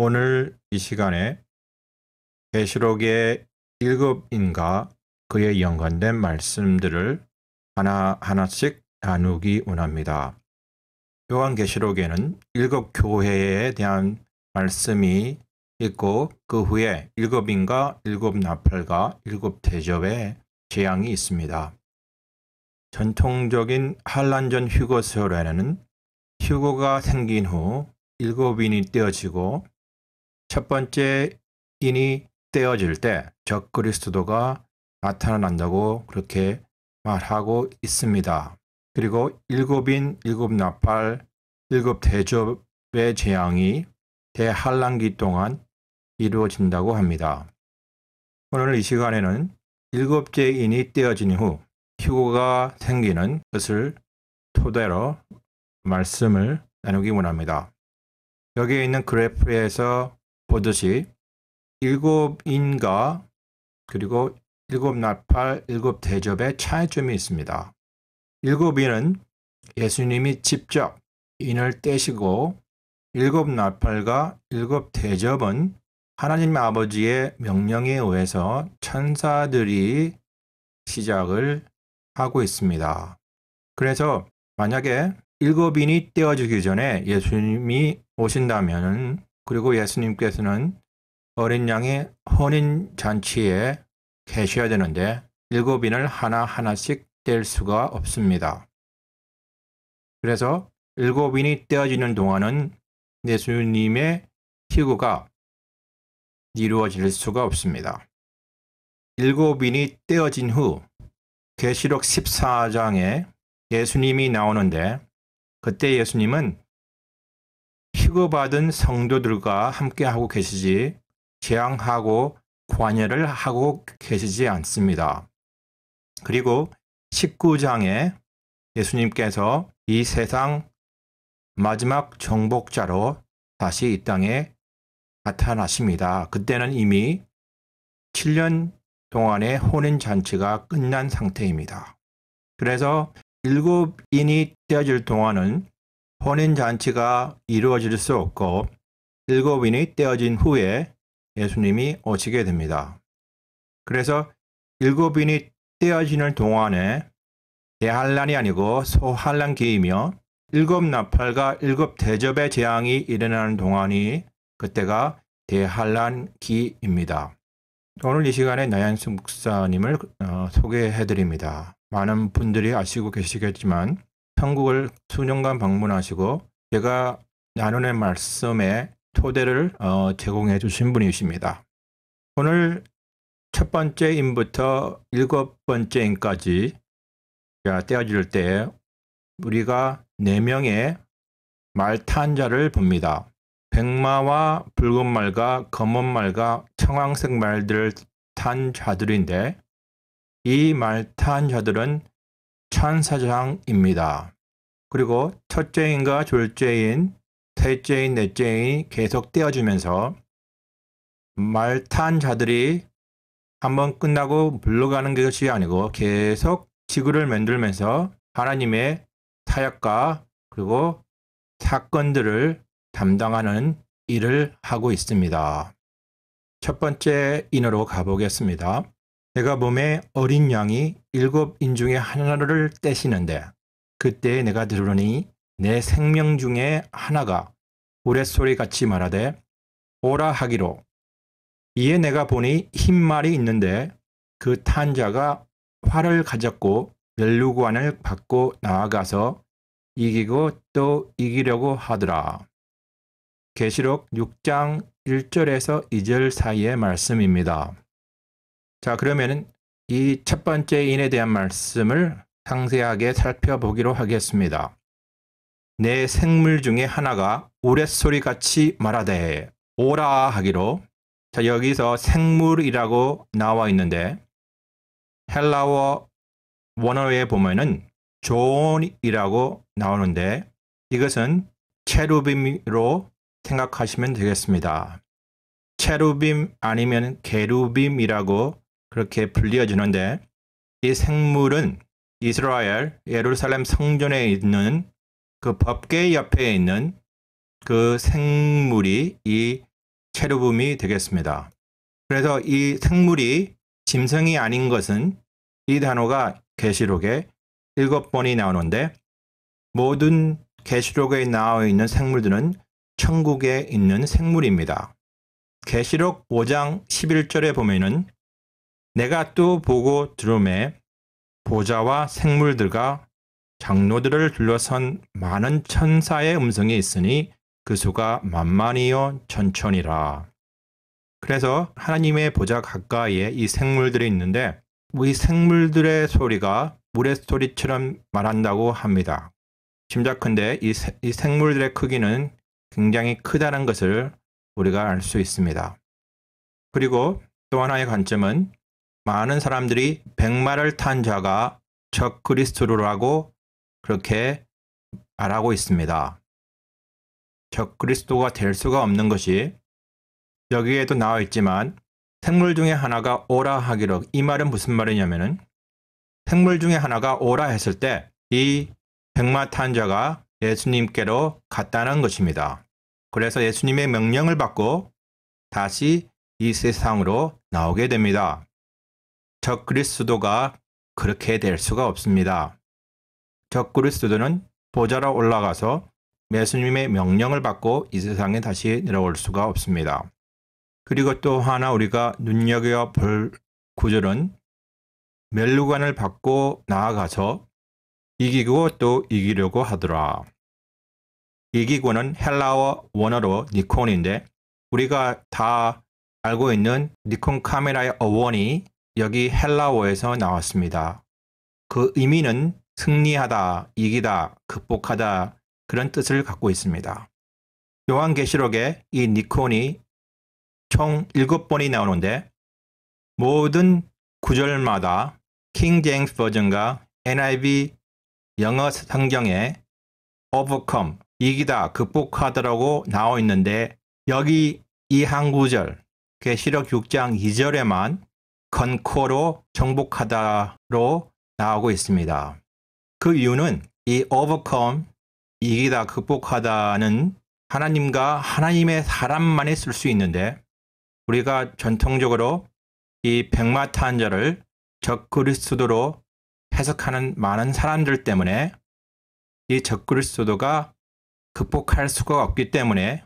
오늘 이 시간에 계시록의 일곱인과 그에 연관된 말씀들을 하나하나씩 나누기 원합니다. 요한계시록에는 일곱 교회에 대한 말씀이 있고 그 후에 일곱인과 일곱 나팔과 일곱 대접의 재앙이 있습니다. 전통적인 한란전 휴거설에는 휴거가 생긴 후 일곱인이 떼어지고 첫 번째 인이 떼어질 때 적 그리스도가 나타난다고 그렇게 말하고 있습니다. 그리고 일곱인 일곱 나팔 일곱 대접의 재앙이 대한란기 동안 이루어진다고 합니다. 오늘 이 시간에는 일곱째 인이 떼어진 후 휴고가 생기는 것을 토대로 말씀을 나누기 원합니다. 여기에 있는 그래프에서 보듯이 일곱인가 그리고 일곱 나팔, 일곱 대접의 차이점이 있습니다. 일곱인은 예수님이 직접 인을 떼시고 일곱 나팔과 일곱 대접은 하나님 아버지의 명령에 의해서 천사들이 시작을 하고 있습니다. 그래서 만약에 일곱인이 떼어지기 전에 예수님이 오신다면 그리고 예수님께서는 어린 양의 혼인 잔치에 계셔야 되는데 일곱인을 하나하나씩 뗄 수가 없습니다. 그래서 일곱인이 떼어지는 동안은 예수님의 희구가 이루어질 수가 없습니다. 일곱인이 떼어진 후 계시록 14장에 예수님이 나오는데 그때 예수님은 취급받은 성도들과 함께하고 계시지 재앙하고 관여를 하고 계시지 않습니다. 그리고 19장에 예수님께서 이 세상 마지막 정복자로 다시 이 땅에 나타나십니다. 그때는 이미 7년 동안의 혼인 잔치가 끝난 상태입니다. 그래서 일곱 인이 떼어질 동안은 혼인잔치가 이루어질 수 없고 일곱 인이 떼어진 후에 예수님이 오시게 됩니다. 그래서 일곱 인이 떼어지는 동안에 대한란이 아니고 소한란 기이며 일곱 나팔과 일곱 대접의 재앙이 일어나는 동안이 그때가 대한란 기입니다. 오늘 이 시간에 나연승 목사님을 어, 소개해 드립니다. 많은 분들이 아시고 계시겠지만 한국을 수년간 방문하시고 제가 나누는 말씀에 토대를 어, 제공해 주신 분이십니다. 오늘 첫 번째 인부터 일곱 번째 인까지 떼어질 때 우리가 네 명의 말탄자를 봅니다. 백마와 붉은 말과 검은 말과 청황색 말들을 탄 자들인데 이 말탄 자들은 천사장입니다. 그리고 첫째인과 둘째인, 셋째인, 넷째인 계속 떼어주면서 말탄 자들이 한번 끝나고 물러가는 것이 아니고 계속 지구를 만들면서 하나님의 사역과 그리고 사건들을 담당하는 일을 하고 있습니다. 첫 번째 인으로 가보겠습니다. 내가 몸에 어린 양이 일곱 인중에 하나를 떼시는데 그때 내가 들으니 내 생명 중에 하나가 우레소리 같이 말하되 오라 하기로 이에 내가 보니 흰 말이 있는데 그 탄자가 활을 가졌고 멸루관을 받고 나아가서 이기고 또 이기려고 하더라. 계시록 6장 1절에서 2절 사이의 말씀입니다. 자, 그러면은 이첫 번째 인에 대한 말씀을 상세하게 살펴보기로 하겠습니다. 내 생물 중에 하나가 우레소리 같이 말하되 오라 하기로 자 여기서 생물이라고 나와 있는데 헬라어 원어에 보면은 존이라고 나오는데 이것은 체루빔으로 생각하시면 되겠습니다. 체루빔 아니면 게루빔이라고 그렇게 불리어지는데 이 생물은 이스라엘 예루살렘 성전에 있는 그 법계 옆에 있는 그 생물이 이 체르붐이 되겠습니다. 그래서 이 생물이 짐승이 아닌 것은 이 단어가 계시록에 일곱 번이 나오는데 모든 계시록에 나와 있는 생물들은 천국에 있는 생물입니다. 계시록 5장 11절에 보면은 내가 또 보고 들음에 보좌와 생물들과 장로들을 둘러선 많은 천사의 음성이 있으니 그 수가 만만이요 천천이라. 그래서 하나님의 보좌 가까이에 이 생물들이 있는데 이 생물들의 소리가 물의 소리처럼 말한다고 합니다. 짐작컨데 이, 이 생물들의 크기는 굉장히 크다는 것을 우리가 알 수 있습니다. 그리고 또 하나의 관점은 많은 사람들이 백마를 탄 자가 적 그리스도라고 그렇게 말하고 있습니다. 적 그리스도가 될 수가 없는 것이 여기에도 나와 있지만 생물 중에 하나가 오라 하기로 이 말은 무슨 말이냐면은 생물 중에 하나가 오라 했을 때 이 백마 탄 자가 예수님께로 갔다는 것입니다. 그래서 예수님의 명령을 받고 다시 이 세상으로 나오게 됩니다. 적그리스도가 그렇게 될 수가 없습니다. 적그리스도는 보좌로 올라가서 예수님의 명령을 받고 이 세상에 다시 내려올 수가 없습니다. 그리고 또 하나 우리가 눈여겨 볼 구절은 멸루관을 받고 나아가서 이기고 또 이기려고 하더라. 이기고는 헬라어 원어로 니콘인데 우리가 다 알고 있는 니콘 카메라의 어원이 여기 헬라어에서 나왔습니다. 그 의미는 승리하다, 이기다, 극복하다 그런 뜻을 갖고 있습니다. 요한계시록에 이 니콘이 총 7번이 나오는데 모든 구절마다 킹 제임스 버전과 NIV 영어 성경에 overcome, 이기다, 극복하다라고 나와 있는데 여기 이 한 구절, 계시록 그 6장 2절에만 건코 n 로 정복하다로 나오고 있습니다. 그 이유는 이 overcome, 이기다, 극복하다는 하나님과 하나님의 사람만이 쓸 수 있는데 우리가 전통적으로 이 백마탄자를 적그리스도로 해석하는 많은 사람들 때문에 이 적그리스도가 극복할 수가 없기 때문에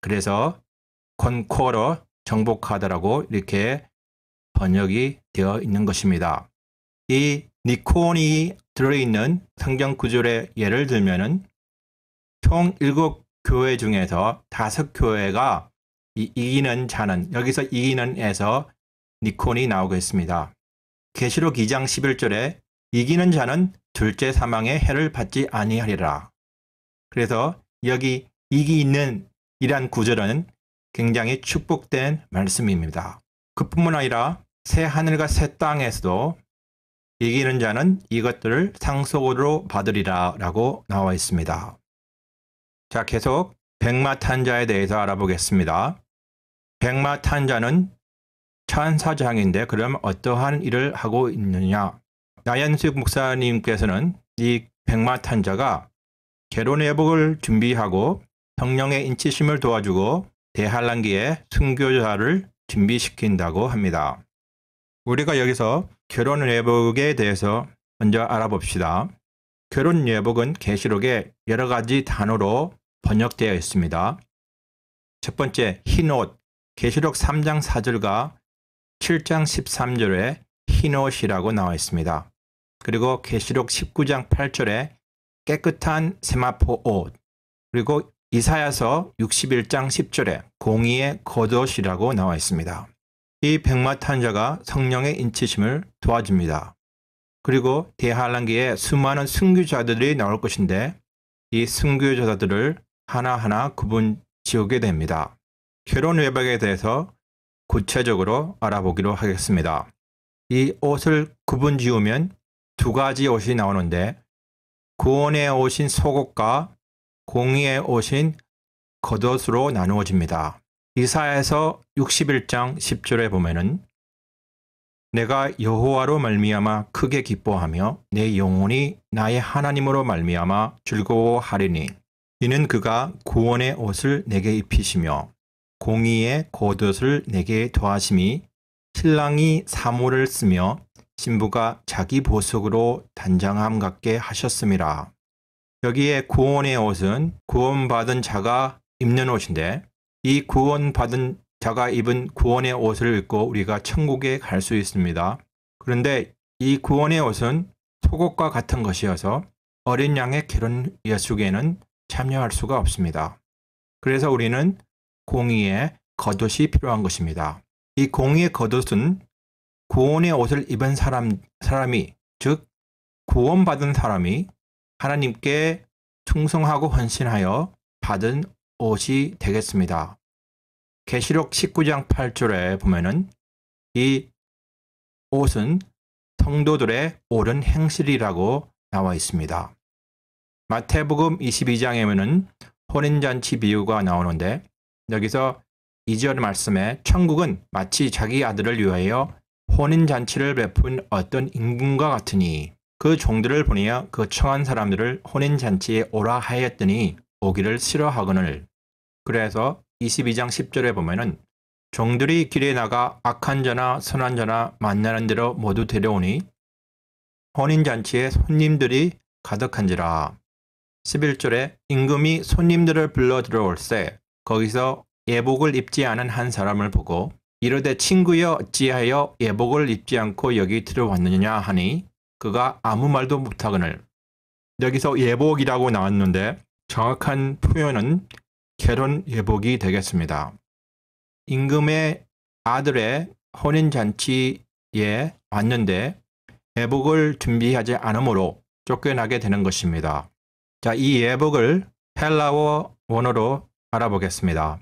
그래서 건코로정복하다라고 이렇게 번역이 되어 있는 것입니다. 이 니콘이 들어있는 성경 구절의 예를 들면은 총 7교회 중에서 5교회가 이 이기는 자는 여기서 이기는에서 니콘이 나오고 있습니다. 계시록 2장 11절에 이기는 자는 둘째 사망의 해를 받지 아니하리라. 그래서 여기 이기 있는 이란 구절은 굉장히 축복된 말씀입니다. 그뿐만 아니라 새 하늘과 새 땅에서도 이기는 자는 이것들을 상속으로 받으리라 라고 나와 있습니다. 자, 계속 백마탄자에 대해서 알아보겠습니다. 백마탄자는 천사장인데 그럼 어떠한 일을 하고 있느냐? 나연숙 목사님께서는 이 백마탄자가 개론 회복을 준비하고 성령의 인치심을 도와주고 대한란기에 순교자를 준비시킨다고 합니다. 우리가 여기서 결혼 예복에 대해서 먼저 알아봅시다. 결혼 예복은 계시록에 여러 가지 단어로 번역되어 있습니다. 첫 번째 흰옷 계시록 3장 4절과 7장 13절에 흰옷이라고 나와 있습니다. 그리고 계시록 19장 8절에 깨끗한 세마포 옷 그리고 이사야서 61장 10절에 공의의 겉옷이라고 나와 있습니다. 이 백마 탄자가 성령의 인치심을 도와줍니다. 그리고 대한란기에 수많은 승교자들이 나올 것인데 이승교자들을 하나하나 구분 지우게 됩니다. 결혼 외박에 대해서 구체적으로 알아보기로 하겠습니다. 이 옷을 구분 지우면 두 가지 옷이 나오는데 구원의 옷인 속옷과 공의에 오신 겉옷으로 나누어집니다. 이사에서 61장 10절에 보면은 내가 여호와로 말미암아 크게 기뻐하며 내 영혼이 나의 하나님으로 말미암아 즐거워하리니 이는 그가 구원의 옷을 내게 입히시며 공의의 겉옷을 내게 더하심이 신랑이 사모를 쓰며 신부가 자기 보석으로 단장함 같게 하셨습니다. 여기에 구원의 옷은 구원받은 자가 입는 옷인데 이 구원받은 자가 입은 구원의 옷을 입고 우리가 천국에 갈 수 있습니다. 그런데 이 구원의 옷은 속옷과 같은 것이어서 어린 양의 결혼 예수계는 참여할 수가 없습니다. 그래서 우리는 공의의 겉옷이 필요한 것입니다. 이 공의의 겉옷은 구원의 옷을 입은 사람, 사람이, 즉, 구원받은 사람이 하나님께 충성하고 헌신하여 받은 옷이 되겠습니다. 계시록 19장 8절에 보면은 이 옷은 성도들의 옳은 행실이라고 나와 있습니다. 마태복음 22장에 보 혼인잔치 비유가 나오는데 여기서 이절 말씀에 천국은 마치 자기 아들을 위하여 혼인잔치를 베푼 어떤 인군과 같으니 그 종들을 보내어 그 청한 사람들을 혼인잔치에 오라 하였더니 오기를 싫어하거늘. 그래서 22장 10절에 보면은 종들이 길에 나가 악한 자나 선한 자나 만나는 대로 모두 데려오니 혼인잔치에 손님들이 가득한지라. 11절에 임금이 손님들을 불러 들어올세 거기서 예복을 입지 않은 한 사람을 보고 이르되 친구여 어찌하여 예복을 입지 않고 여기 들어왔느냐 하니 그가 아무 말도 못하거늘. 여기서 예복이라고 나왔는데 정확한 표현은 결혼 예복이 되겠습니다. 임금의 아들의 혼인잔치에 왔는데 예복을 준비하지 않으므로 쫓겨나게 되는 것입니다. 자, 이 예복을 헬라어 원어로 알아보겠습니다.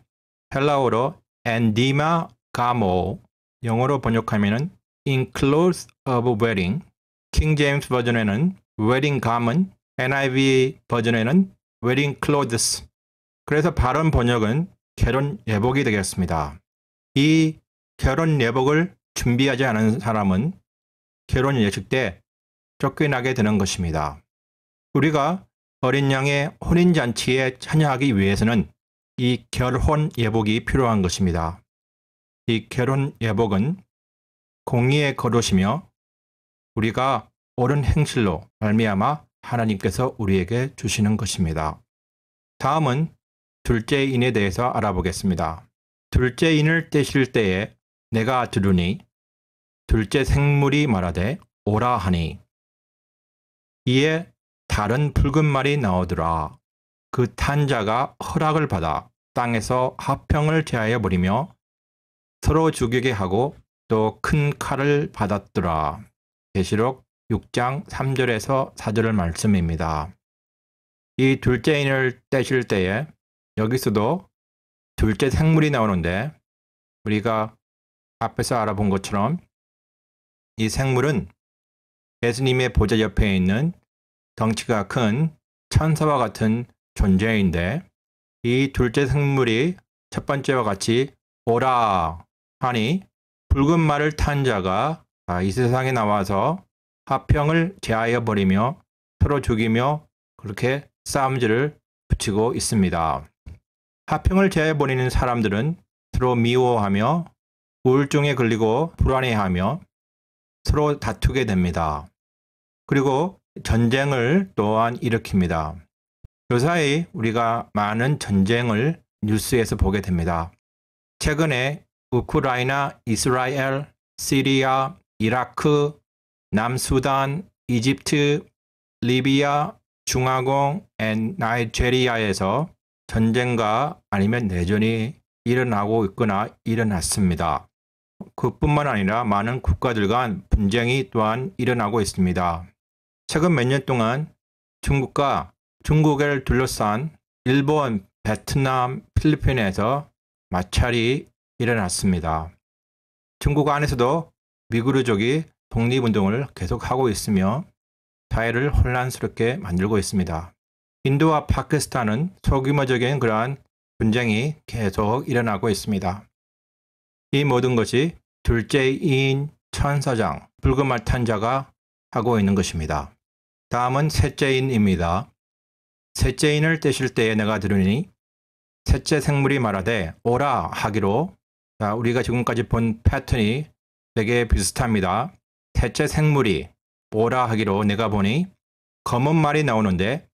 헬라어로 엔디마 가모, 영어로 번역하면 includes of wedding, 킹 제임스 버전에는 웨딩 가문, NIV 버전에는 웨딩 클로드스 그래서 발음 번역은 결혼 예복이 되겠습니다. 이 결혼 예복을 준비하지 않은 사람은 결혼 예식 때 쫓겨나게 되는 것입니다. 우리가 어린 양의 혼인잔치에 참여하기 위해서는 이 결혼 예복이 필요한 것입니다. 이 결혼 예복은 공의의 거두시며 우리가 옳은 행실로 말미암아 하나님께서 우리에게 주시는 것입니다. 다음은 둘째 인에 대해서 알아보겠습니다. 둘째 인을 떼실 때에 내가 들으니 둘째 생물이 말하되 오라 하니 이에 다른 붉은 말이 나오더라. 그 탄자가 허락을 받아 땅에서 합평을 제하여 버리며 서로 죽이게 하고 또 큰 칼을 받았더라. 계시록 6장 3절에서 4절 을 말씀입니다. 이 둘째 인을 떼실 때에 여기서도 둘째 생물이 나오는데 우리가 앞에서 알아본 것처럼 이 생물은 예수님의 보좌 옆에 있는 덩치가 큰 천사와 같은 존재인데 이 둘째 생물이 첫 번째와 같이 오라 하니 붉은 말을 탄 자가 아, 이 세상에 나와서 화평을 제하여 버리며 서로 죽이며 그렇게 싸움질을 붙이고 있습니다. 화평을 제하여 버리는 사람들은 서로 미워하며 우울증에 걸리고 불안해하며 서로 다투게 됩니다. 그리고 전쟁을 또한 일으킵니다. 요사이 우리가 많은 전쟁을 뉴스에서 보게 됩니다. 최근에 우크라이나, 이스라엘, 시리아, 이라크, 남수단, 이집트, 리비아, 중화공, 앤 나이제리아에서 전쟁과 아니면 내전이 일어나고 있거나 일어났습니다. 그뿐만 아니라 많은 국가들 간 분쟁이 또한 일어나고 있습니다. 최근 몇 년 동안 중국과 중국을 둘러싼 일본, 베트남, 필리핀에서 마찰이 일어났습니다. 중국 안에서도 미그루족이 독립운동을 계속하고 있으며 사회를 혼란스럽게 만들고 있습니다. 인도와 파키스탄은 소규모적인 그러한 분쟁이 계속 일어나고 있습니다. 이 모든 것이 둘째 이인 천사장 불금말 탄자가 하고 있는 것입니다. 다음은 셋째인입니다. 셋째인을 떼실 때에 내가 들으니 셋째 생물이 말하되 오라 하기로 우리가 지금까지 본 패턴이 되게 비슷합니다. 대체 생물이 오라 하기로 내가 보니 검은 말이 나오는데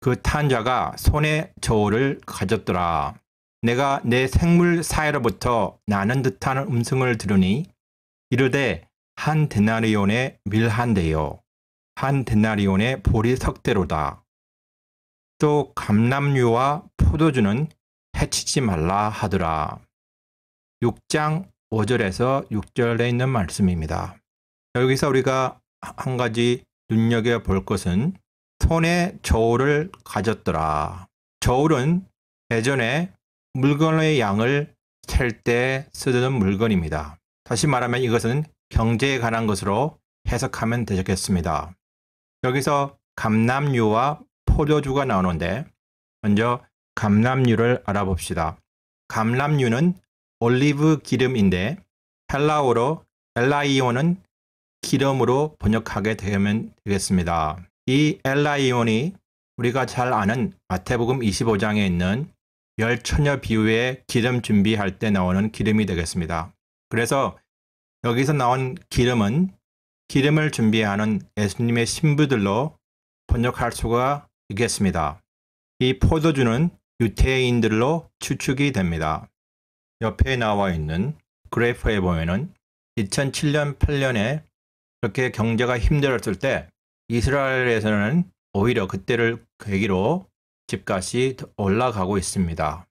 그 탄자가 손에 저울을 가졌더라. 내가 내 생물 사이로부터 나는 듯한 음성을 들으니 이르되 한 데나리온의 밀한대요. 한 데나리온의 보리 석대로다. 또 감남류와 포도주는 해치지 말라 하더라. 6장 5절에서 6절에 있는 말씀입니다. 여기서 우리가 한 가지 눈여겨 볼 것은 손에 저울을 가졌더라. 저울은 예전에 물건의 양을 셀때 쓰던 물건입니다. 다시 말하면 이것은 경제에 관한 것으로 해석하면 되겠습니다. 여기서 감남유와 포도주가 나오는데 먼저 감남유를 알아봅시다. 감남유는 올리브 기름인데 헬라어로 엘라이온은 기름으로 번역하게 되면 되겠습니다. 이 엘라이온이 우리가 잘 아는 마태복음 25장에 있는 열처녀 비유에 기름 준비할 때 나오는 기름이 되겠습니다. 그래서 여기서 나온 기름은 기름을 준비하는 예수님의 신부들로 번역할 수가 있겠습니다. 이 포도주는 유태인들로 추측이 됩니다. 옆에 나와 있는 그래프에 보면은 2007년, 8년에 그렇게 경제가 힘들었을 때 이스라엘에서는 오히려 그때를 계기로 집값이 올라가고 있습니다.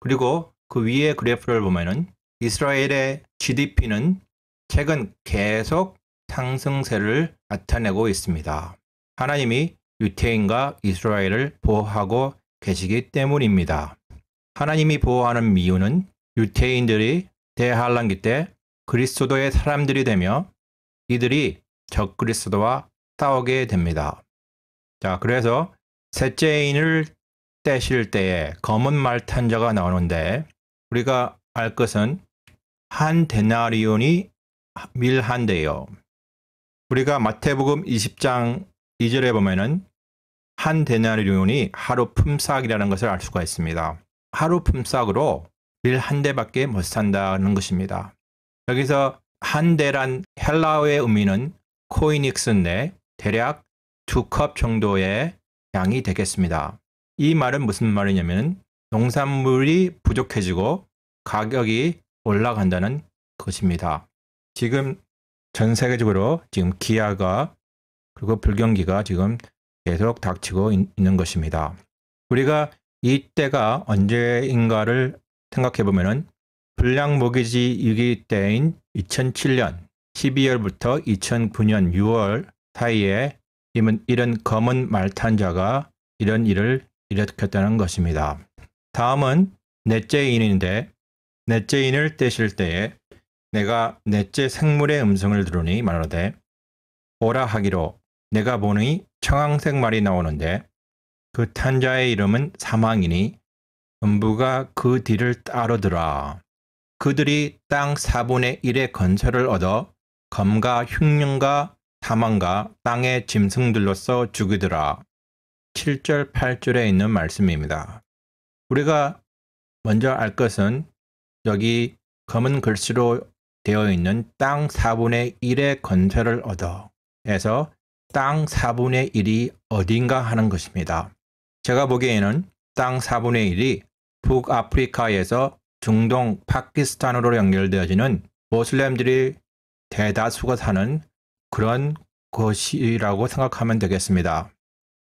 그리고 그 위에 그래프를 보면은 이스라엘의 GDP는 최근 계속 상승세를 나타내고 있습니다. 하나님이 유태인과 이스라엘을 보호하고 계시기 때문입니다. 하나님이 보호하는 이유는 유태인들이 대할란기때 그리스도의 사람들이 되며 이들이 적그리스도와 싸우게 됩니다. 자, 그래서 셋째 인을 떼실 때에 검은 말탄자가 나오는데 우리가 알 것은 한 데나리온이 밀한데요 우리가 마태복음 20장 2절에 보면은 한 데나리온이 하루 품삯이라는 것을 알 수가 있습니다. 하루 품삯으로 일한 대밖에 못 산다는 것입니다. 여기서 한 대란 헬라어의 의미는 코이닉스인데 대략 두 컵 정도의 양이 되겠습니다. 이 말은 무슨 말이냐면 농산물이 부족해지고 가격이 올라간다는 것입니다. 지금 전 세계적으로 지금 기아가 그리고 불경기가 지금 계속 닥치고 있는 것입니다. 우리가 이때가 언제인가를 생각해보면은 불량 모기지 위기 때인 2007년 12월부터 2009년 6월 사이에 이런 검은 말탄자가 이런 일을 일으켰다는 것입니다. 다음은 넷째인인데 넷째인을 떼실 때에 내가 넷째 생물의 음성을 들으니 말하되 오라 하기로 내가 보니 청황색 말이 나오는데 그 탄자의 이름은 사망이니 음부가 그 뒤를 따르더라. 그들이 땅 4분의 1의 건설을 얻어 검과 흉년과 사망과 땅의 짐승들로서 죽이더라. 7절, 8절에 있는 말씀입니다. 우리가 먼저 알 것은 여기 검은 글씨로 되어 있는 땅 4분의 1의 건설을 얻어 해서 땅 4분의 1이 어딘가 하는 것입니다. 제가 보기에는 땅 4분의 1이 북아프리카에서 중동 파키스탄으로 연결되어지는 모슬렘들이 대다수가 사는 그런 곳이라고 생각하면 되겠습니다.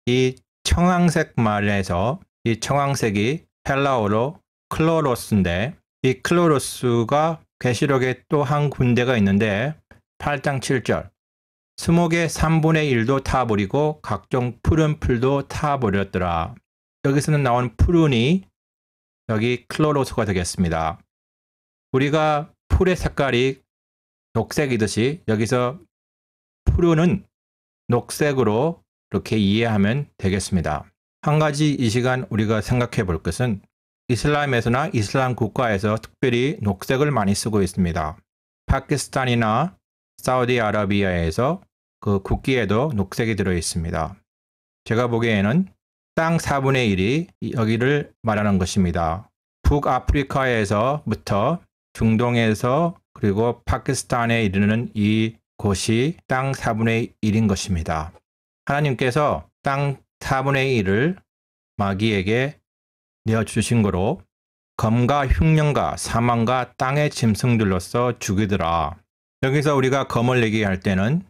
이 청황색 말에서 이 청황색이 헬라어로 클로로스인데 이 클로로스가 계시록에 또 한 군데가 있는데 8장 7절 수목의 3분의 1도 타버리고 각종 푸른 풀도 타버렸더라. 여기서는 나온 푸른이 여기 클로로스가 되겠습니다. 우리가 풀의 색깔이 녹색이듯이 여기서 푸르는 녹색으로 이렇게 이해하면 되겠습니다. 한 가지 이 시간 우리가 생각해 볼 것은 이슬람에서나 이슬람 국가에서 특별히 녹색을 많이 쓰고 있습니다. 파키스탄이나 사우디아라비아에서 그 국기에도 녹색이 들어 있습니다. 제가 보기에는 땅 4분의 1이 여기를 말하는 것입니다. 북아프리카에서부터 중동에서 그리고 파키스탄에 이르는 이 곳이 땅 4분의 1인 것입니다. 하나님께서 땅 4분의 1을 마귀에게 내어주신 거로 검과 흉년과 사망과 땅의 짐승들로서 죽이더라. 여기서 우리가 검을 얘기할 때는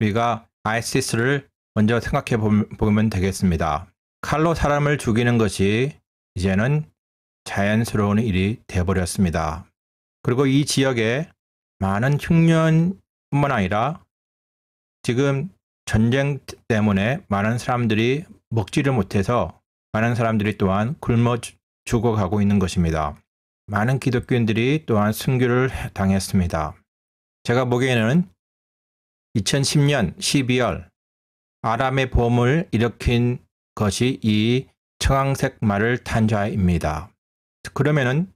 우리가 아이시스를 먼저 생각해 보면 되겠습니다. 칼로 사람을 죽이는 것이 이제는 자연스러운 일이 되어버렸습니다. 그리고 이 지역에 많은 흉년뿐만 아니라 지금 전쟁 때문에 많은 사람들이 먹지를 못해서 많은 사람들이 또한 굶어 죽어가고 있는 것입니다. 많은 기독교인들이 또한 순교를 당했습니다. 제가 보기에는 2010년 12월 아람의 봄을 일으킨 것이 이 청황색 말을 탄 자입니다. 그러면은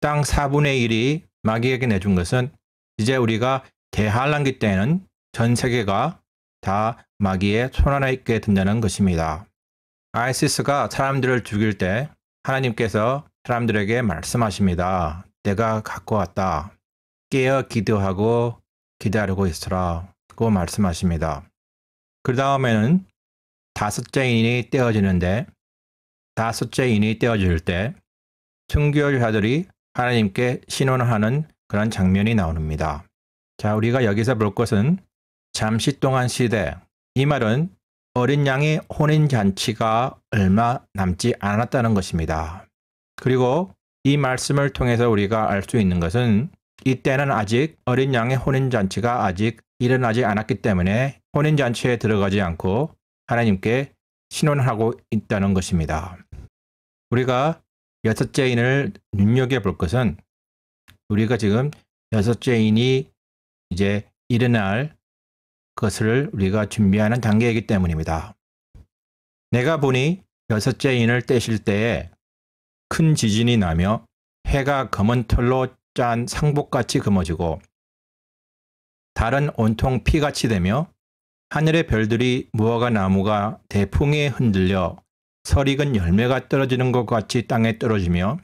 땅 4분의 1이 마귀에게 내준 것은 이제 우리가 대한란기 때에는 전 세계가 다 마귀의 손안에 있게 된다는 것입니다. 아이시스가 사람들을 죽일 때 하나님께서 사람들에게 말씀하십니다. 내가 갖고 왔다. 깨어 기도하고 기다리고 있으라. 고 말씀하십니다. 그 다음에는 다섯째 인이 떼어지는데 다섯째 인이 떼어질 때 순교자들이 하나님께 신원하는 그런 장면이 나옵니다. 자, 우리가 여기서 볼 것은 잠시 동안 시대. 이 말은 어린 양의 혼인잔치가 얼마 남지 않았다는 것입니다. 그리고 이 말씀을 통해서 우리가 알 수 있는 것은 이때는 아직 어린 양의 혼인잔치가 아직 일어나지 않았기 때문에 혼인잔치에 들어가지 않고 하나님께 신원하고 을 있다는 것입니다. 우리가 여섯째 인을 눈여겨 볼 것은 우리가 지금 여섯째 인이 이제 일어날 것을 우리가 준비하는 단계이기 때문입니다. 내가 보니 여섯째 인을 떼실 때에 큰 지진이 나며 해가 검은 털로 짠 상복같이 금어지고 달은 온통 피같이 되며 하늘의 별들이 무화과 나무가 대풍에 흔들려 설익은 열매가 떨어지는 것 같이 땅에 떨어지며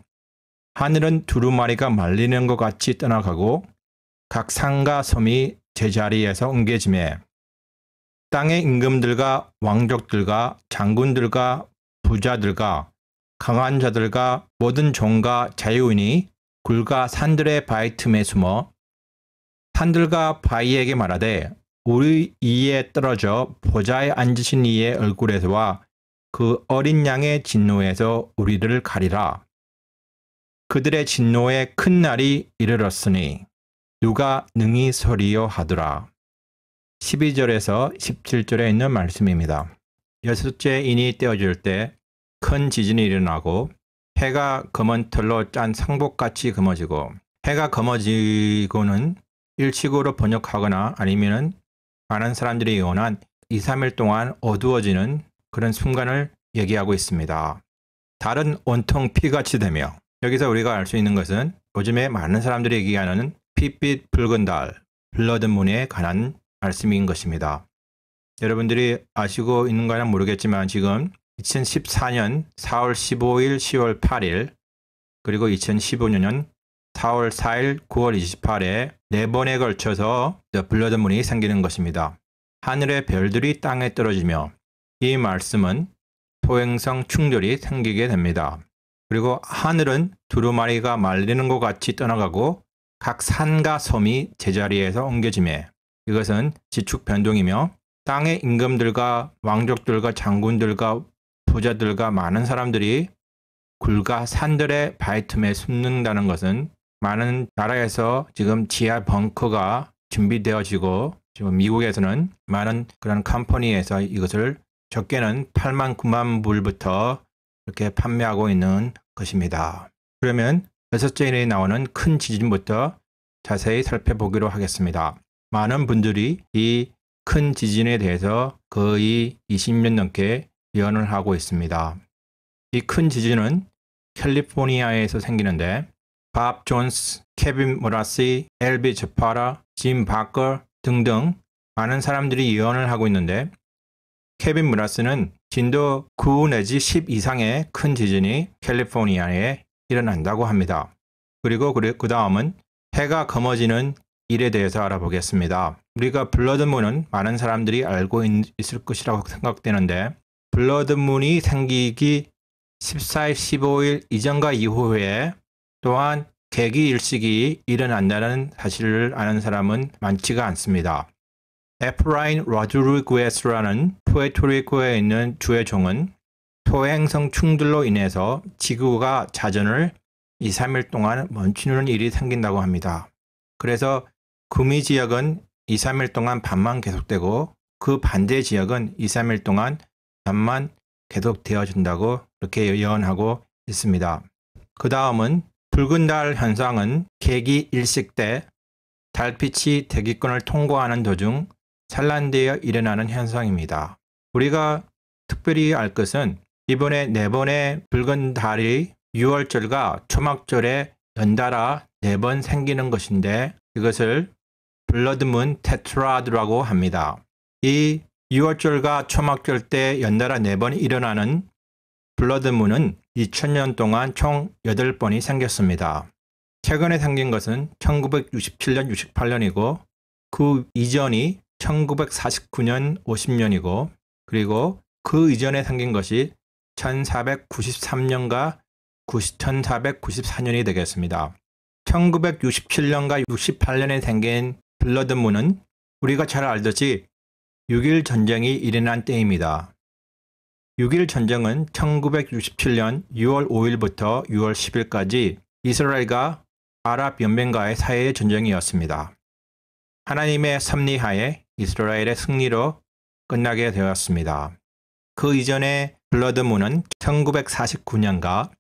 하늘은 두루마리가 말리는 것 같이 떠나가고 각 산과 섬이 제자리에서 옮겨짐에 땅의 임금들과 왕족들과 장군들과 부자들과 강한 자들과 모든 종과 자유인이 굴과 산들의 바위 틈에 숨어 산들과 바위에게 말하되 우리 이에 떨어져 보좌에 앉으신 이의 얼굴에서와 그 어린 양의 진노에서 우리를 가리라. 그들의 진노의 큰 날이 이르렀으니 누가 능히 서리요 하더라. 12절에서 17절에 있는 말씀입니다. 여섯째 인이 떼어질 때 큰 지진이 일어나고 해가 검은 털로 짠 상복같이 검어지고 해가 검어지고는 일식으로 번역하거나 아니면은 많은 사람들이 예언한 2, 3일 동안 어두워지는 그런 순간을 얘기하고 있습니다. 달은 온통 피같이 되며 여기서 우리가 알 수 있는 것은 요즘에 많은 사람들이 얘기하는 핏빛 붉은 달, 블러드문에 관한 말씀인 것입니다. 여러분들이 아시고 있는가는 모르겠지만 지금 2014년 4월 15일, 10월 8일 그리고 2015년 4월 4일, 9월 28일에 네 번에 걸쳐서 블러드문이 생기는 것입니다. 하늘의 별들이 땅에 떨어지며 이 말씀은 소행성 충돌이 생기게 됩니다. 그리고 하늘은 두루마리가 말리는 것 같이 떠나가고 각 산과 섬이 제자리에서 옮겨지며 이것은 지축 변동이며 땅의 임금들과 왕족들과 장군들과 부자들과 많은 사람들이 굴과 산들의 바이 틈에 숨는다는 것은 많은 나라에서 지금 지하 벙커가 준비되어지고 지금 미국에서는 많은 그런 컴퍼니에서 이것을 적게는 8만 9만 불부터 이렇게 판매하고 있는 것입니다. 그러면 여섯째에 나오는 큰 지진부터 자세히 살펴보기로 하겠습니다. 많은 분들이 이 큰 지진에 대해서 거의 20년 넘게 예언을 하고 있습니다. 이 큰 지진은 캘리포니아에서 생기는데 밥 존스, 케빈 모라시, 엘비 제파라, 짐 바커 등등 많은 사람들이 예언을 하고 있는데 케빈 무라스는 진도 9 내지 10 이상의 큰 지진이 캘리포니아에 일어난다고 합니다. 그리고 그 다음은 해가 검어지는 일에 대해서 알아보겠습니다. 우리가 블러드문은 많은 사람들이 알고 있을 것이라고 생각되는데 블러드문이 생기기 14일, 15일 이전과 이후에 또한 계기일식이 일어난다는 사실을 아는 사람은 많지가 않습니다. 에프라인 로드루구에스라는 푸에토리코에 있는 주회종은 토행성 충돌로 인해서 지구가 자전을 2, 3일 동안 멈추는 일이 생긴다고 합니다. 그래서 구미 지역은 2, 3일 동안 밤만 계속되고 그 반대 지역은 2, 3일 동안 밤만 계속되어준다고 이렇게 예언하고 있습니다. 그 다음은 붉은 달 현상은 계기 일식 때 달빛이 대기권을 통과하는 도중 산란되어 일어나는 현상입니다. 우리가 특별히 알 것은 이번에 네 번의 붉은 달이 6월절과 초막절에 연달아 네 번 생기는 것인데 이것을 블러드문 테트라드라고 합니다. 이 6월절과 초막절 때 연달아 네번 일어나는 블러드문은 2000년 동안 총 8번이 생겼습니다. 최근에 생긴 것은 1967년, 68년이고 그 이전이 1949년, 50년이고 그리고 그 이전에 생긴 것이 1493년과 1494년이 되겠습니다. 1967년과 68년에 생긴 블러드문은 우리가 잘 알듯이 6일 전쟁이 일어난 때입니다. 6일 전쟁은 1967년 6월 5일부터 6월 10일까지 이스라엘과 아랍연맹과의 사회의 전쟁이었습니다. 하나님의 섭리하에 이스라엘의 승리로 끝나게 되었습니다. 그 이전에 블러드문은 1949년과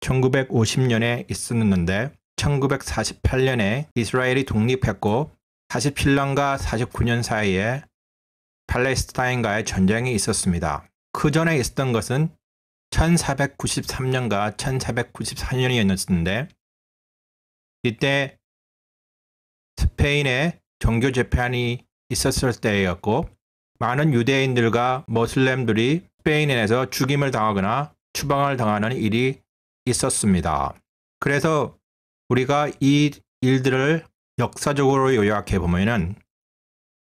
1950년에 있었는데 1948년에 이스라엘이 독립했고 47년과 49년 사이에 팔레스타인과의 전쟁이 있었습니다. 그 전에 있었던 것은 1493년과 1494년이었는데 이때 스페인의 종교 재판이 있었을 때였고 많은 유대인들과 모슬렘들이 스페인에서 죽임을 당하거나 추방을 당하는 일이 있었습니다. 그래서 우리가 이 일들을 역사적으로 요약해 보면은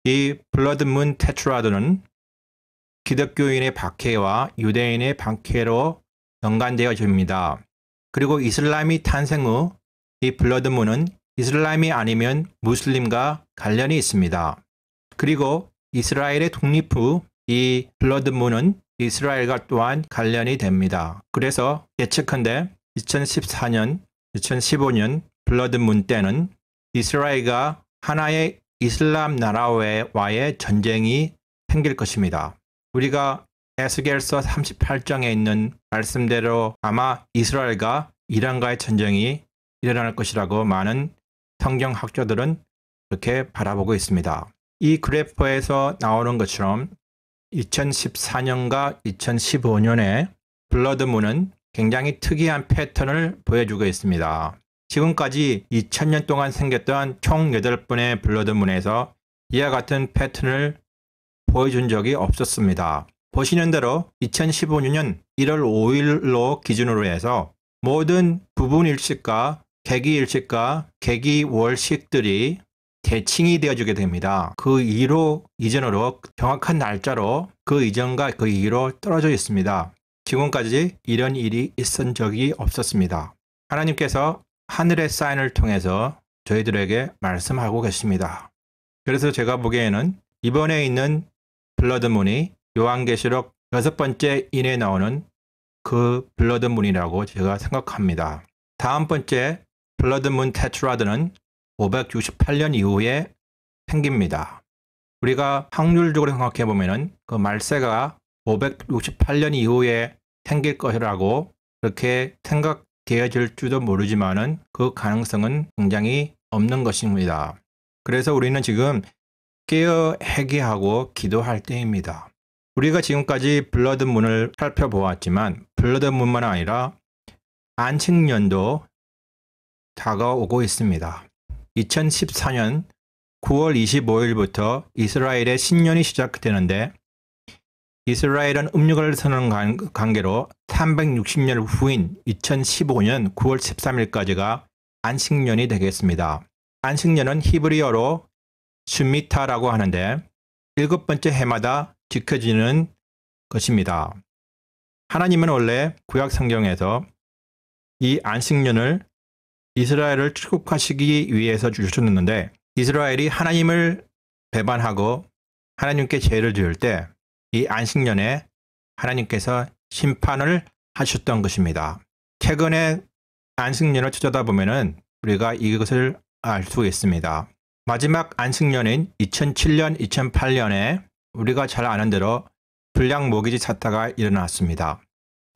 이 블러드문 테트라드는 기독교인의 박해와 유대인의 박해로 연관되어집니다. 그리고 이슬람이 탄생 후 이 블러드문은 이슬람이 아니면 무슬림과 관련이 있습니다. 그리고 이스라엘의 독립 후 이 블러드문은 이스라엘과 또한 관련이 됩니다. 그래서 예측한데 2014년, 2015년 블러드문 때는 이스라엘과 하나의 이슬람 나라와의 전쟁이 생길 것입니다. 우리가 에스겔서 38장에 있는 말씀대로 아마 이스라엘과 이란과의 전쟁이 일어날 것이라고 많은 성경학자들은 그렇게 바라보고 있습니다. 이 그래프에서 나오는 것처럼 2014년과 2015년에 블러드문은 굉장히 특이한 패턴을 보여주고 있습니다. 지금까지 2000년 동안 생겼던 총 8번의 블러드문에서 이와 같은 패턴을 보여준 적이 없었습니다. 보시는 대로 2015년 1월 5일로 기준으로 해서 모든 부분일식과 개기일식과 개기월식들이 대칭이 되어주게 됩니다. 그 이로 이전으로 정확한 날짜로 그 이전과 그 이로 떨어져 있습니다. 지금까지 이런 일이 있은 적이 없었습니다. 하나님께서 하늘의 사인을 통해서 저희들에게 말씀하고 계십니다. 그래서 제가 보기에는 이번에 있는 블러드문이 요한계시록 여섯 번째 인에 나오는 그 블러드문이라고 제가 생각합니다. 다음 번째 블러드문 테트라드는 568년 이후에 생깁니다. 우리가 확률적으로 생각해 보면그 말세가 568년 이후에 생길 것이라고 그렇게 생각되어질지도 모르지만그 가능성은 굉장히 없는 것입니다. 그래서 우리는 지금 깨어 회개하고 기도할 때입니다. 우리가 지금까지 블러드 문을 살펴보았지만 블러드 문만 아니라 안식년도 다가오고 있습니다. 2014년 9월 25일부터 이스라엘의 신년이 시작되는데 이스라엘은 음력을 서는 관계로 360년 후인 2015년 9월 13일까지가 안식년이 되겠습니다. 안식년은 히브리어로 슈미타라고 하는데 일곱 번째 해마다 지켜지는 것입니다. 하나님은 원래 구약 성경에서 이 안식년을 이스라엘을 출국하시기 위해서 주셨는데 이스라엘이 하나님을 배반하고 하나님께 죄를 지을 때 이 안식년에 하나님께서 심판을 하셨던 것입니다. 최근에 안식년을 찾아다 보면은 우리가 이것을 알 수 있습니다. 마지막 안식년인 2007년, 2008년에 우리가 잘 아는 대로 불량 모기지 사태가 일어났습니다.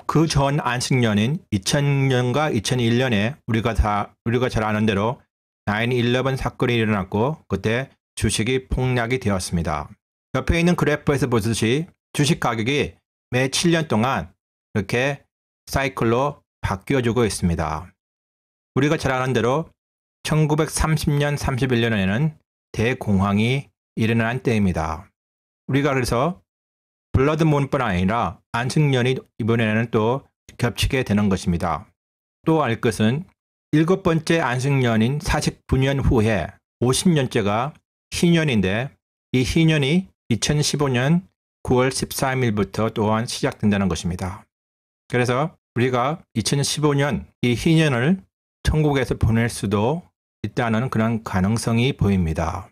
그 전 안식년인 2000년과 2001년에 우리가 다 우리가 잘 아는 대로 9/11 사건이 일어났고 그때 주식이 폭락이 되었습니다. 옆에 있는 그래프에서 보듯이 주식 가격이 매 7년 동안 이렇게 사이클로 바뀌어주고 있습니다. 우리가 잘 아는 대로 1930년, 31년에는 대공황이 일어난 때입니다. 우리가 그래서 블러드문뿐 아니라 안승년이 이번에는 또 겹치게 되는 것입니다. 또 알 것은 일곱 번째 안승년인 49년 후에 50년째가 희년인데 이 희년이 2015년 9월 13일부터 또한 시작된다는 것입니다. 그래서 우리가 2015년 이 희년을 천국에서 보낼 수도 있다는 그런 가능성이 보입니다.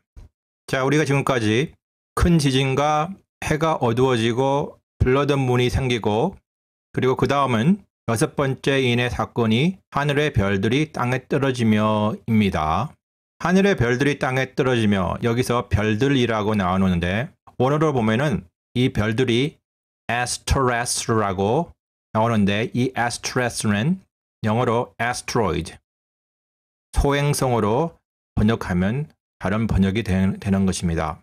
자, 우리가 지금까지 큰 지진과 해가 어두워지고 블러드 문이 생기고 그리고 그 다음은 여섯 번째 인의 사건이 하늘의 별들이 땅에 떨어지며입니다. 하늘의 별들이 땅에 떨어지며 여기서 별들이라고 나오는데 원어로 보면은 이 별들이 asteres라고 나오는데 이 asteres는 영어로 asteroid 소행성으로 번역하면 다른 번역이 되, 되는 것입니다.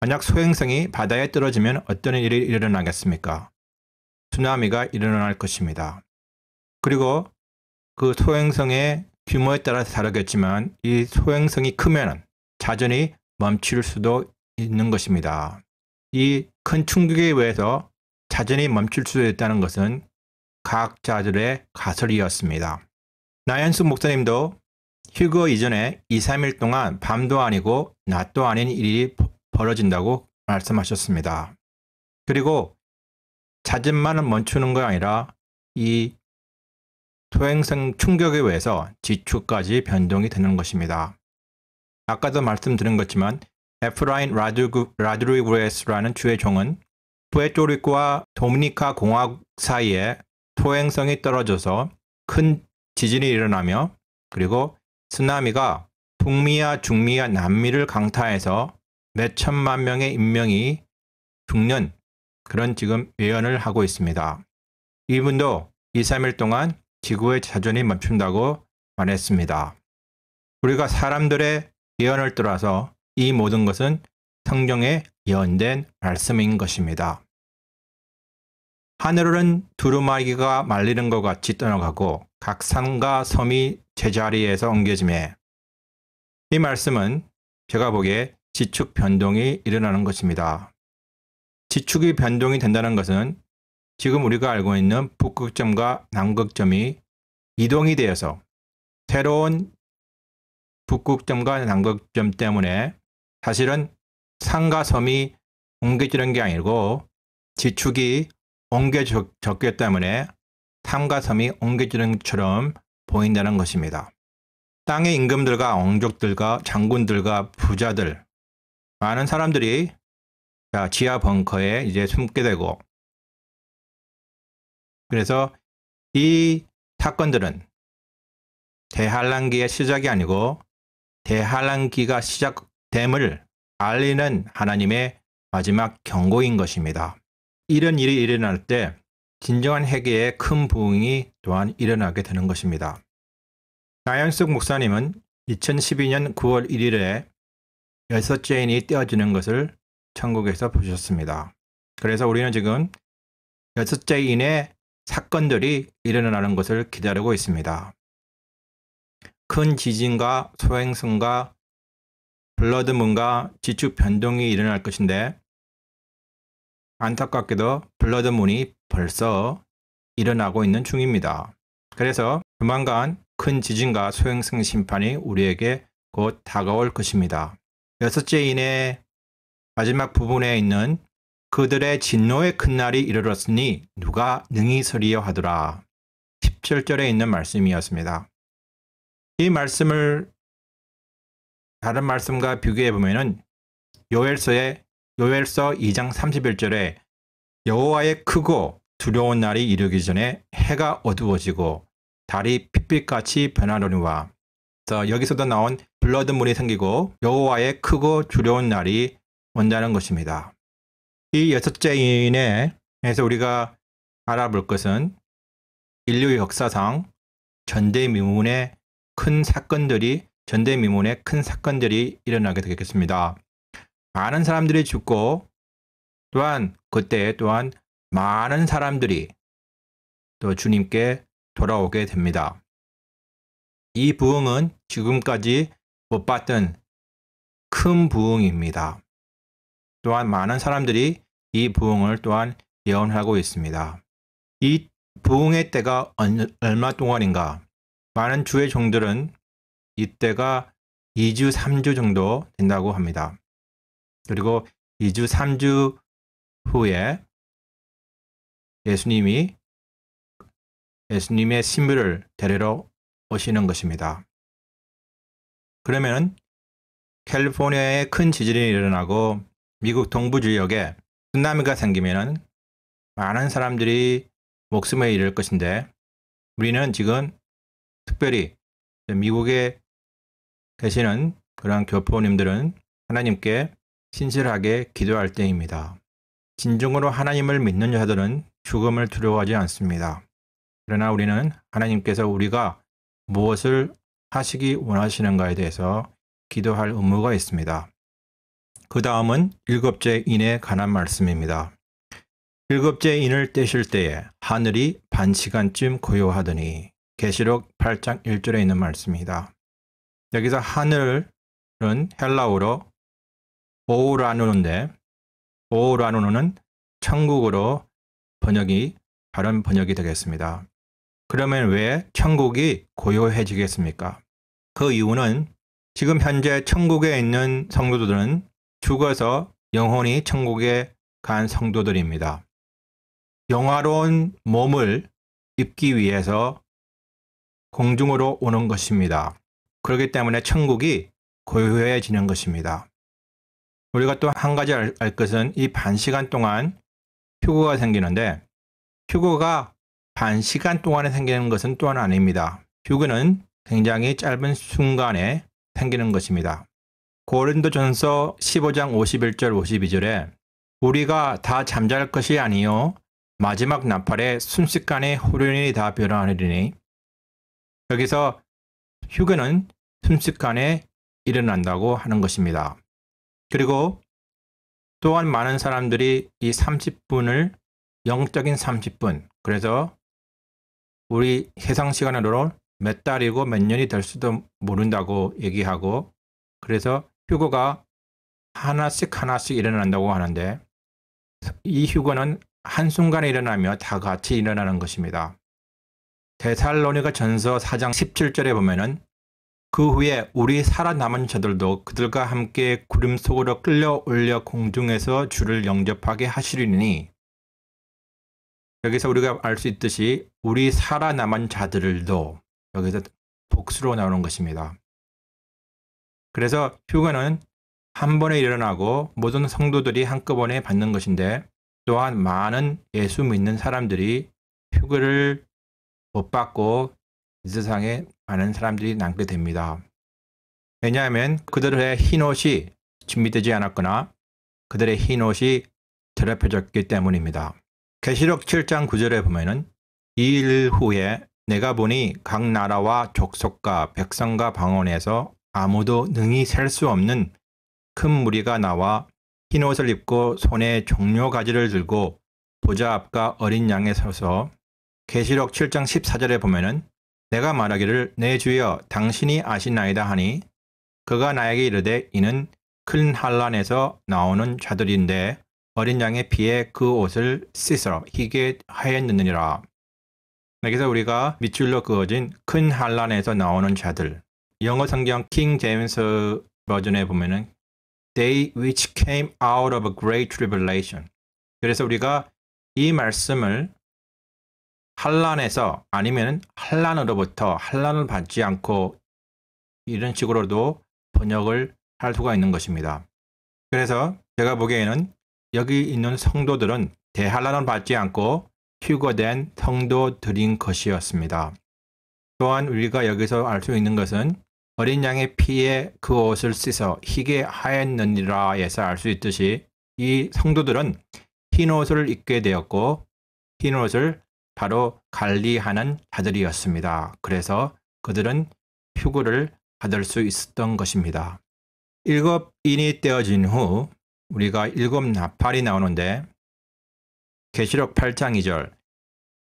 만약 소행성이 바다에 떨어지면 어떤 일이 일어나겠습니까? 수나미가 일어날 것입니다. 그리고 그 소행성의 규모에 따라서 다르겠지만 이 소행성이 크면 자전이 멈출 수도 있는 것입니다. 이 큰 충격에 의해서 자전이 멈출 수도 있다는 것은 과학자들의 가설이었습니다. 나현숙 목사님도 휴거 이전에 2, 3일 동안 밤도 아니고 낮도 아닌 일이 벌어진다고 말씀하셨습니다. 그리고 자진만은 멈추는 거 아니라 이 토행성 충격에 의해서 지축까지 변동이 되는 것입니다. 아까도 말씀드린 것지만 에프라인 라드루이그레스라는 주의 종은 푸에토리코와 도미니카 공화국 사이에 토행성이 떨어져서 큰 지진이 일어나며 그리고 쓰나미가 북미와 중미와 남미를 강타해서 몇 천만 명의 인명이 죽는 그런 지금 예언을 하고 있습니다. 이분도 2, 3일 동안 지구의 자존이 멈춘다고 말했습니다. 우리가 사람들의 예언을 따라서 이 모든 것은 성경에 예언된 말씀인 것입니다. 하늘은 두루마기가 말리는 것 같이 떠나가고 각 산과 섬이 제자리에서 옮겨짐에 이 말씀은 제가 보기에 지축 변동이 일어나는 것입니다. 지축이 변동이 된다는 것은 지금 우리가 알고 있는 북극점과 남극점이 이동이 되어서 새로운 북극점과 남극점 때문에 사실은 상가 섬이 옮겨지는 게 아니고 지축이 옮겨졌기 때문에 상가 섬이 옮겨지는 것처럼 보인다는 것입니다. 땅의 임금들과 왕족들과 장군들과 부자들, 많은 사람들이 지하 벙커에 이제 숨게 되고, 그래서 이 사건들은 대한란기의 시작이 아니고 대한란기가 시작됨을 알리는 하나님의 마지막 경고인 것입니다. 이런 일이 일어날 때 진정한 회개의 큰 부흥이 또한 일어나게 되는 것입니다. 나연숙 목사님은 2012년 9월 1일에 여섯 죄인이 떼어지는 것을 천국에서 보셨습니다. 그래서 우리는 지금 여섯째 인의 사건들이 일어나는 것을 기다리고 있습니다. 큰 지진과 소행성과 블러드문과 지축 변동이 일어날 것인데 안타깝게도 블러드문이 벌써 일어나고 있는 중입니다. 그래서 조만간 큰 지진과 소행성 심판이 우리에게 곧 다가올 것입니다. 여섯째 인의 마지막 부분에 있는 그들의 진노의 큰 날이 이르렀으니 누가 능히 서리여 하더라. 17절에 있는 말씀이었습니다. 이 말씀을 다른 말씀과 비교해 보면은 요엘서의 요엘서 2장 31절에 여호와의 크고 두려운 날이 이르기 전에 해가 어두워지고 달이 핏빛같이 변하려니와 여기서도 나온 블러드문이 생기고 여호와의 크고 두려운 날이 온다는 것입니다. 이 여섯째 인에서 우리가 알아볼 것은 인류 역사상 전대미문의 큰 사건들이 전대미문의 큰 사건들이 일어나게 되겠습니다. 많은 사람들이 죽고 또한 그때 또한 많은 사람들이 또 주님께 돌아오게 됩니다. 이 부흥은 지금까지 못 봤던 큰 부흥입니다. 또한 많은 사람들이 이 부흥을 또한 예언하고 있습니다. 이 부흥의 때가 얼마 동안인가? 많은 주의 종들은 이때가 2주, 3주 정도 된다고 합니다. 그리고 2주, 3주 후에 예수님이 예수님의 신부를 데리러 오시는 것입니다. 그러면 캘리포니아에 큰 지진이 일어나고 미국 동부 지역에 쓰나미가 생기면 많은 사람들이 목숨을 잃을 것인데 우리는 지금 특별히 미국에 계시는 그런 교포님들은 하나님께 신실하게 기도할 때입니다. 진정으로 하나님을 믿는 자들은 죽음을 두려워하지 않습니다. 그러나 우리는 하나님께서 우리가 무엇을 하시기 원하시는가에 대해서 기도할 의무가 있습니다. 그 다음은 일곱째 인에 관한 말씀입니다. 일곱째 인을 떼실 때에 하늘이 반 시간쯤 고요하더니 계시록 8장 1절에 있는 말씀입니다. 여기서 하늘은 헬라우로 오우라누는데 오우라누는 천국으로 번역이 바른 번역이 되겠습니다. 그러면 왜 천국이 고요해지겠습니까? 그 이유는 지금 현재 천국에 있는 성도들은 죽어서 영혼이 천국에 간 성도들입니다. 영화로운 몸을 입기 위해서 공중으로 오는 것입니다. 그렇기 때문에 천국이 고요해지는 것입니다. 우리가 또 한 가지 알, 알 것은 이 반 시간 동안 휴거가 생기는데 휴거가 반 시간 동안에 생기는 것은 또한 아닙니다. 휴거는 굉장히 짧은 순간에 생기는 것입니다. 고린도전서 15장 51절 52절에 우리가 다 잠잘 것이 아니요 마지막 나팔에 순식간에 호련이 다 변화하리니 여기서 휴거는 순식간에 일어난다고 하는 것입니다. 그리고 또한 많은 사람들이 이 30분을 영적인 30분, 그래서 우리 해상 시간으로 몇 달이고 몇 년이 될 수도 모른다고 얘기하고 그래서 휴거가 하나씩 하나씩 일어난다고 하는데 이 휴거는 한순간에 일어나며 다 같이 일어나는 것입니다. 데살로니가 전서 4장 17절에 보면은 그 후에 우리 살아남은 자들도 그들과 함께 구름 속으로 끌려 올려 공중에서 주를 영접하게 하시리니 여기서 우리가 알 수 있듯이 우리 살아남은 자들도 여기서 복수로 나오는 것입니다. 그래서 휴가는 한 번에 일어나고 모든 성도들이 한꺼번에 받는 것인데 또한 많은 예수 믿는 사람들이 휴가를 못 받고 이 세상에 많은 사람들이 남게 됩니다. 왜냐하면 그들의 흰옷이 준비되지 않았거나 그들의 흰옷이 더럽혀졌기 때문입니다. 계시록 7장 9절에 보면은 이 일 후에 내가 보니 각 나라와 족속과 백성과 방언에서 아무도 능히 셀 수 없는 큰 무리가 나와 흰옷을 입고 손에 종료 가지를 들고 보좌 앞과 어린 양에 서서 계시록 7장 14절에 보면은 내가 말하기를 내 주여 당신이 아시나이다 하니 그가 나에게 이르되 이는 큰 한란에서 나오는 자들인데 어린 양의 피에 그 옷을 씻어 희게 하였느니라. 여기서 우리가 밑줄로 그어진 큰 한란에서 나오는 자들. 영어 성경 킹 제임스 버전에 보면은 They which came out of a great tribulation. 그래서 우리가 이 말씀을 한란에서 아니면 한란으로부터 한란을 받지 않고 이런 식으로도 번역을 할 수가 있는 것입니다. 그래서 제가 보기에는 여기 있는 성도들은 대한란을 받지 않고 휴거된 성도들인 것이었습니다. 또한 우리가 여기서 알 수 있는 것은 어린 양의 피에 그 옷을 씻어 희게 하였느니라에서 알 수 있듯이 이 성도들은 흰 옷을 입게 되었고 흰 옷을 바로 관리하는 자들이었습니다. 그래서 그들은 휴구를 받을 수 있었던 것입니다. 일곱 인이 떼어진 후 우리가 일곱 나팔이 나오는데 계시록 8장 2절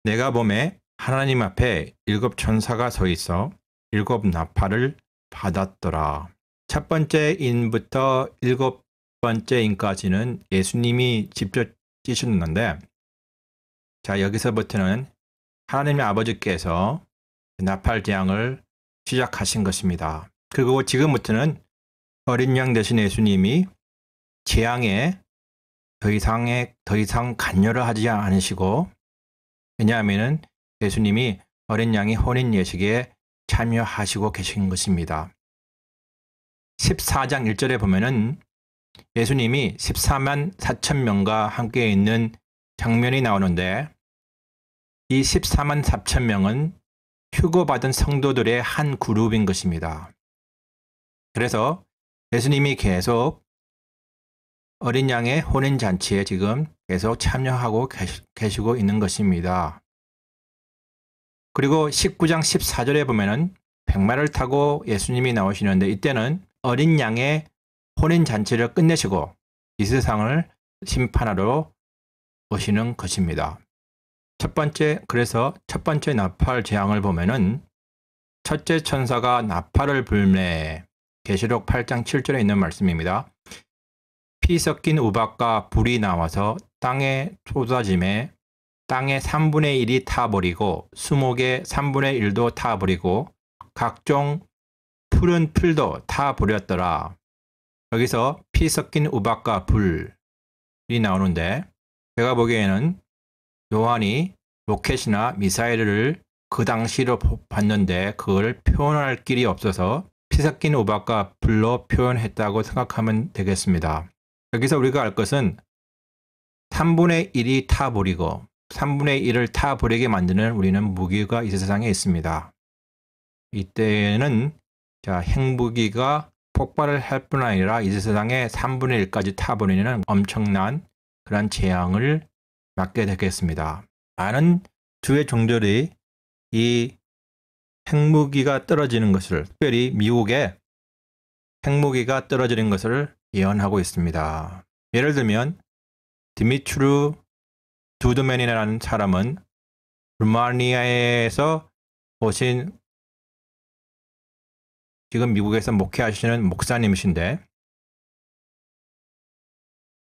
내가 봄에 하나님 앞에 일곱 천사가 서 있어 일곱 나팔을 받았더라. 첫 번째 인부터 일곱 번째 인까지는 예수님이 직접 찌셨는데 자, 여기서부터는 하나님의 아버지께서 나팔 재앙을 시작하신 것입니다. 그리고 지금부터는 어린 양 대신 예수님이 재앙에 더 이상의 더 이상 간여를 하지 않으시고 왜냐하면은 예수님이 어린 양이 혼인 예식에 참여하시고 계신 것입니다. 14장 1절에 보면은 예수님이 14만 4천 명과 함께 있는 장면이 나오는데 이 14만 4천 명은 휴고받은 성도들의 한 그룹인 것입니다. 그래서 예수님이 계속 어린 양의 혼인잔치에 지금 계속 참여하고 계시고 있는 것입니다. 그리고 19장 14절에 보면은 백마를 타고 예수님이 나오시는데 이때는 어린 양의 혼인잔치를 끝내시고 이 세상을 심판하러 오시는 것입니다. 첫 번째, 그래서 첫 번째 나팔 재앙을 보면은 첫째 천사가 나팔을 불매 계시록 8장 7절에 있는 말씀입니다. 피 섞인 우박과 불이 나와서 땅에 쏟아짐에 땅의 3분의 1이 타버리고 수목의 3분의 1도 타버리고 각종 푸른 풀도 타버렸더라. 여기서 피 섞인 우박과 불이 나오는데 제가 보기에는 요한이 로켓이나 미사일을 그 당시로 봤는데 그걸 표현할 길이 없어서 피사킨 오박과 불러 표현했다고 생각하면 되겠습니다. 여기서 우리가 알 것은 3분의 1이 타버리고 3분의 1을 타버리게 만드는 우리는 무기가 이 세상에 있습니다. 이때는 자 핵무기가 폭발을 할 뿐 아니라 이 세상에 3분의 1까지 타버리는 엄청난 그런 재앙을 맞게 되겠습니다. 많은 주의 종들이 이 핵무기가 떨어지는 것을 특별히 미국의 핵무기가 떨어지는 것을 예언하고 있습니다. 예를 들면 디미추르 두드맨이라는 사람은 루마니아에서 오신 지금 미국에서 목회하시는 목사님이신데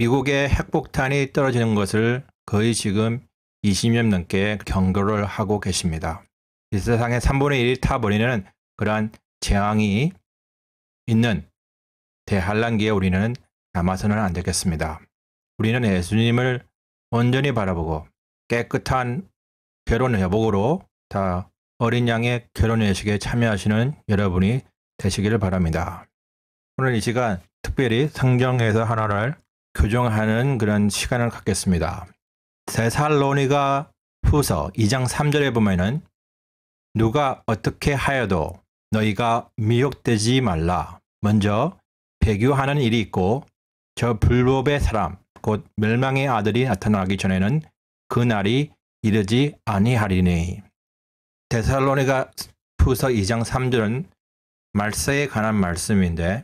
미국의 핵폭탄이 떨어지는 것을 거의 지금 20년 넘게 경고를 하고 계십니다. 이 세상의 3분의 1이 타버리는 그러한 재앙이 있는 대한란기에 우리는 남아서는 안 되겠습니다. 우리는 예수님을 온전히 바라보고 깨끗한 결혼 회복으로다 어린 양의 결혼 예식에 참여하시는 여러분이 되시기를 바랍니다. 오늘 이 시간 특별히 성경에서 하나를 교정하는 그런 시간을 갖겠습니다. 데살로니가 후서 2장 3절에 보면은 누가 어떻게 하여도 너희가 미혹되지 말라. 먼저 배교하는 일이 있고 저 불법의 사람 곧 멸망의 아들이 나타나기 전에는 그 날이 이르지 아니하리니. 데살로니가 후서 2장 3절은 말세에 관한 말씀인데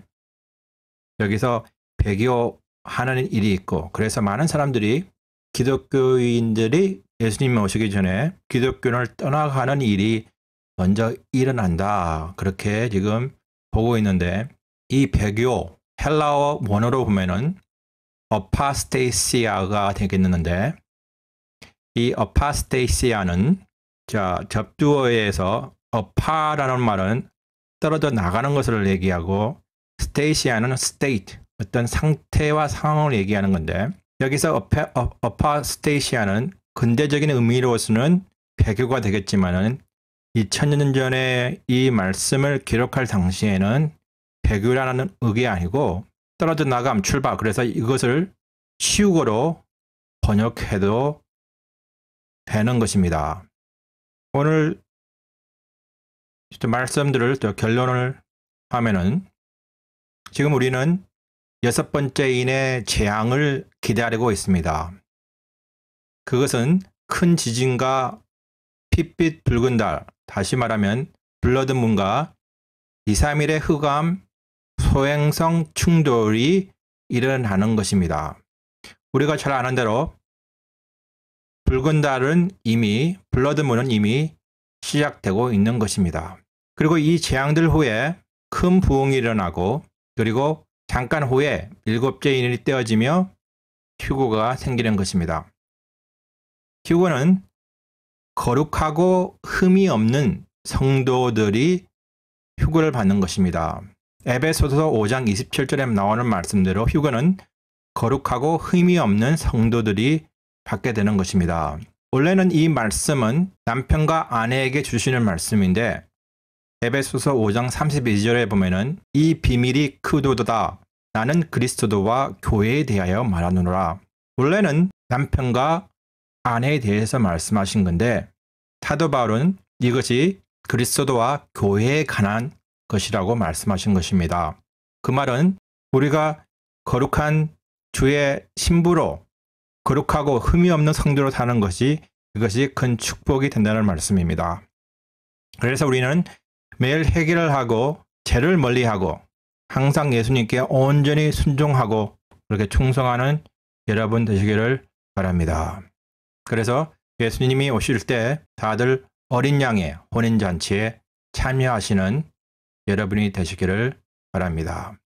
여기서 배교 하는 일이 있고 그래서 많은 사람들이 기독교인들이 예수님이 오시기 전에 기독교를 떠나가는 일이 먼저 일어난다. 그렇게 지금 보고 있는데 이 배교 헬라어 원어로 보면은 어파스테이시아가 되겠는데 이 어파스테이시아는 자 접두어에서 어파라는 말은 떨어져 나가는 것을 얘기하고 스테이시아는 스테이트 어떤 상태와 상황을 얘기하는 건데 여기서 어, 어파, 스테이시아는 근대적인 의미로서는 배교가 되겠지만은 2000년 전에 이 말씀을 기록할 당시에는 배교라는 의게 아니고 떨어져 나감 출발 그래서 이것을 시우고로 번역해도 되는 것입니다. 오늘 말씀들을 또 결론을 하면은 지금 우리는 여섯 번째 인의 재앙을 기다리고 있습니다. 그것은 큰 지진과 핏빛 붉은 달, 다시 말하면 블러드문과 2, 3일의 흑암, 소행성 충돌이 일어나는 것입니다. 우리가 잘 아는 대로 붉은 달은 이미, 블러드문은 이미 시작되고 있는 것입니다. 그리고 이 재앙들 후에 큰 부흥이 일어나고 그리고 잠깐 후에 일곱째 인이 떼어지며 휴고가 생기는 것입니다. 휴고는 거룩하고 흠이 없는 성도들이 휴고를 받는 것입니다. 에베소서 5장 27절에 나오는 말씀대로 휴고는 거룩하고 흠이 없는 성도들이 받게 되는 것입니다. 원래는 이 말씀은 남편과 아내에게 주시는 말씀인데 에베소서 5장 32절에 보면은 이 비밀이 크도다 도 나는 그리스도와 교회에 대하여 말하노라. 원래는 남편과 아내에 대해서 말씀하신 건데 타도 바울은 이것이 그리스도와 교회에 관한 것이라고 말씀하신 것입니다. 그 말은 우리가 거룩한 주의 신부로 거룩하고 흠이 없는 성도로 사는 것이 그것이 큰 축복이 된다는 말씀입니다. 그래서 우리는 매일 해결을 하고 죄를 멀리하고 항상 예수님께 온전히 순종하고 그렇게 충성하는 여러분 되시기를 바랍니다. 그래서 예수님이 오실 때 다들 어린 양의 혼인잔치에 참여하시는 여러분이 되시기를 바랍니다.